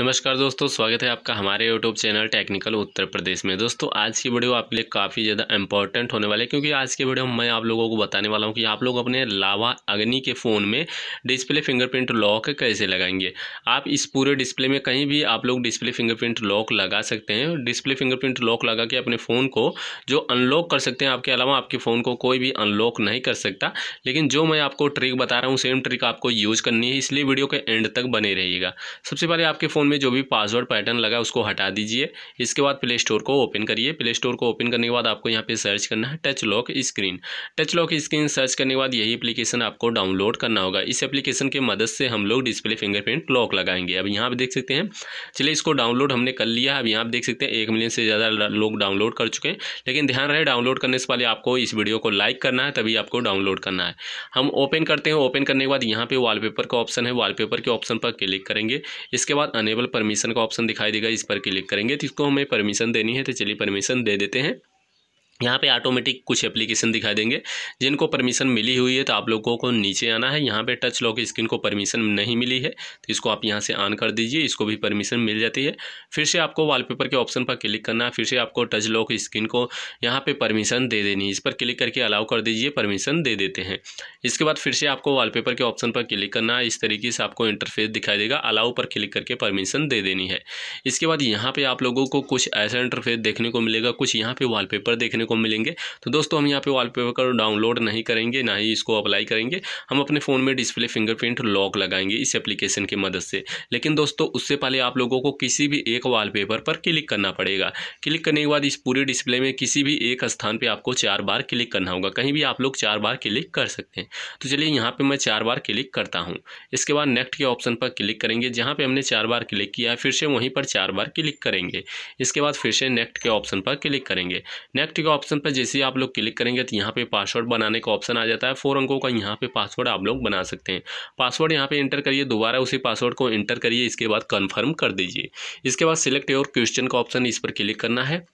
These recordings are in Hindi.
नमस्कार दोस्तों स्वागत है आपका हमारे YouTube channel technical Uttar Pradesh में दोस्तों आज की वीडियो आपके लिए काफ़ी ज़्यादा इंपॉर्टेंट होने वाले क्योंकि आज की वीडियो मैं आप लोगों को बताने वाला हूं कि आप लोग अपने लावा अग्नि के फ़ोन में डिस्प्ले फिंगरप्रिंट लॉक कैसे लगाएंगे आप इस पूरे डिस्प्ले में कहीं भी आप लोग डिस्प्ले फिंगरप्रिंट लॉक लगा सकते हैं डिस्प्ले फिंगरप्रिंट लॉक लगा के अपने फ़ोन को जो अनलॉक कर सकते हैं आपके अलावा आपके फ़ोन को कोई भी अनलॉक नहीं कर सकता लेकिन जो मैं आपको ट्रिक बता रहा हूँ सेम ट्रिक आपको यूज़ करनी है इसलिए वीडियो के एंड तक बने रहिएगा सबसे पहले आपके फ़ोन फ़ोन में जो भी पासवर्ड पैटर्न लगा उसको हटा दीजिए इसके बाद प्ले स्टोर को ओपन करिए प्ले स्टोर को ओपन करने के बाद आपको यहाँ पे सर्च करना है touch lock screen touch lock screen search करने के बाद यही एप्लीकेशन आपको डाउनलोड करना होगा इस एप्लीकेशन के मदद से हम लोग डिस्प्ले फिंगरप्रिंट लॉक लगाएंगे अब यहाँ पर देख सकते हैं चलिए इसको डाउनलोड हमने कर लिया अब यहाँ पर देख सकते हैं एक मिलियन से ज़्यादा लोग डाउनलोड कर चुके हैं लेकिन ध्यान रहे डाउनलोड करने से पहले आपको इस वीडियो को लाइक करना है तभी आपको डाउनलोड करना है हम ओपन करते हैं ओपन करने के बाद यहाँ पर वाल का ऑप्शन है वाल के ऑप्शन पर क्लिक करेंगे इसके बाद अने इनेबल परमिशन का ऑप्शन दिखाई देगा इस पर क्लिक करेंगे तो इसको हमें परमिशन देनी है तो चलिए परमिशन दे देते हैं यहाँ पे ऑटोमेटिक कुछ एप्लीकेशन दिखाई देंगे जिनको परमिशन मिली हुई है तो आप लोगों को नीचे आना है यहाँ पे टच लॉक स्क्रीन को परमिशन नहीं मिली है तो इसको आप यहाँ से ऑन कर दीजिए इसको भी परमिशन मिल जाती है फिर से आपको वॉलपेपर के ऑप्शन पर क्लिक करना है फिर से आपको टच लॉक स्क्रीन को यहाँ पर परमिशन दे देनी है इस पर क्लिक करके अलाउ कर दीजिए परमिशन दे देते हैं इसके बाद फिर से आपको वॉलपेपर के ऑप्शन पर क्लिक करना है इस तरीके से आपको इंटरफेस दिखाई देगा अलाउ पर क्लिक करके परमिशन दे देनी है इसके बाद यहाँ पर आप लोगों को कुछ ऐसा इंटरफेस देखने को मिलेगा कुछ यहाँ पर वालपेपर देखने देखने को मिलेंगे तो दोस्तों हम यहाँ पे वॉलपेपर डाउनलोड नहीं करेंगे ना ही इसको अप्लाई करेंगे हम अपने फ़ोन में डिस्प्ले फिंगरप्रिंट लॉक लगाएंगे इस एप्लीकेशन की मदद से लेकिन दोस्तों उससे पहले आप लोगों को किसी भी एक वॉलपेपर पर क्लिक करना पड़ेगा क्लिक करने के बाद इस पूरे डिस्प्ले में किसी भी एक स्थान पर आपको चार बार क्लिक करना होगा कहीं भी आप लोग चार बार क्लिक कर सकते हैं तो चलिए यहाँ पर मैं चार बार क्लिक करता हूँ इसके बाद नेक्स्ट के ऑप्शन पर क्लिक करेंगे जहाँ पर हमने चार बार क्लिक किया है फिर से वहीं पर चार बार क्लिक करेंगे इसके बाद फिर से नेक्स्ट के ऑप्शन पर क्लिक करेंगे नेक्स्ट के ऑप्शन पर जैसे ही आप लोग क्लिक करेंगे तो यहाँ पे पासवर्ड बनाने का ऑप्शन आ जाता है फोर अंकों का यहाँ पे पासवर्ड आप लोग बना सकते हैं पासवर्ड यहाँ पे इंटर करिए दोबारा उसी पासवर्ड को इंटर करिए इसके बाद कन्फर्म कर दीजिए इसके बाद सिलेक्ट योर क्वेश्चन का ऑप्शन इस पर क्लिक करना है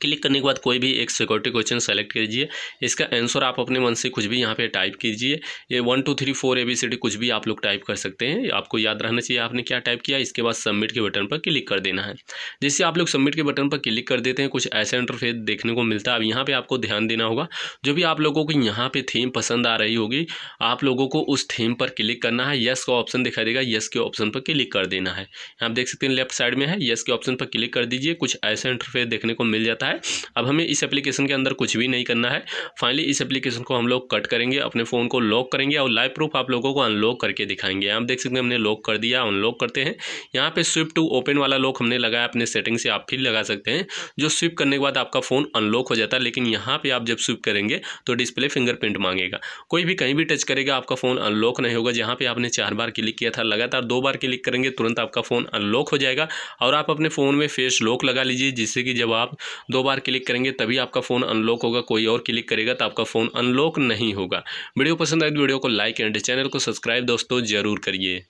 क्लिक करने के बाद कोई भी एक सिक्योरिटी क्वेश्चन सेलेक्ट कीजिए इसका आंसर आप अपने मन से कुछ भी यहाँ पे टाइप कीजिए ये one two three four A B C D कुछ भी आप लोग टाइप कर सकते हैं आपको याद रहना चाहिए आपने क्या टाइप किया इसके बाद सबमिट के बटन पर क्लिक कर देना है जैसे आप लोग सबमिट के बटन पर क्लिक कर देते हैं कुछ ऐसा इंटरफेस देखने को मिलता है अब यहाँ पर आपको ध्यान देना होगा जो भी आप लोगों को यहाँ पर थीम पसंद आ रही होगी आप लोगों को उस थीम पर क्लिक करना है येस का ऑप्शन दिखाई देगा यस के ऑप्शन पर क्लिक कर देना है आप देख सकते हैं लेफ्ट साइड में है येस के ऑप्शन पर क्लिक कर दीजिए कुछ ऐसा इंटरफेस देखने को मिल जाता है जाता है अब हमें इस एप्लीकेशन के अंदर कुछ भी नहीं करना है फाइनली इस एप्लीकेशन को हम लोग कट करेंगे अपने फ़ोन को लॉक करेंगे और लाइव प्रूफ आप लोगों को अनलॉक करके दिखाएंगे आप देख सकते हैं हमने लॉक कर दिया अनलॉक करते हैं यहाँ पर स्विप टू ओपन वाला लॉक हमने लगाया अपने सेटिंग से आप फिर लगा सकते हैं जो स्विप करने के बाद आपका फ़ोन अनलॉक हो जाता है लेकिन यहाँ पर आप जब स्विप करेंगे तो डिस्प्ले फिंगरप्रिंट मांगेगा कोई भी कहीं भी टच करेगा आपका फ़ोन अनलॉक नहीं होगा जहाँ पर आपने चार बार क्लिक किया था लगातार दो बार क्लिक करेंगे तुरंत आपका फ़ोन अनलॉक हो जाएगा और आप अपने फ़ोन में फेस लॉक लगा लीजिए जिससे कि जब आप दो बार क्लिक करेंगे तभी आपका फ़ोन अनलॉक होगा कोई और क्लिक करेगा तो आपका फ़ोन अनलॉक नहीं होगा वीडियो पसंद आए तो वीडियो को लाइक एंड चैनल को सब्सक्राइब दोस्तों ज़रूर करिए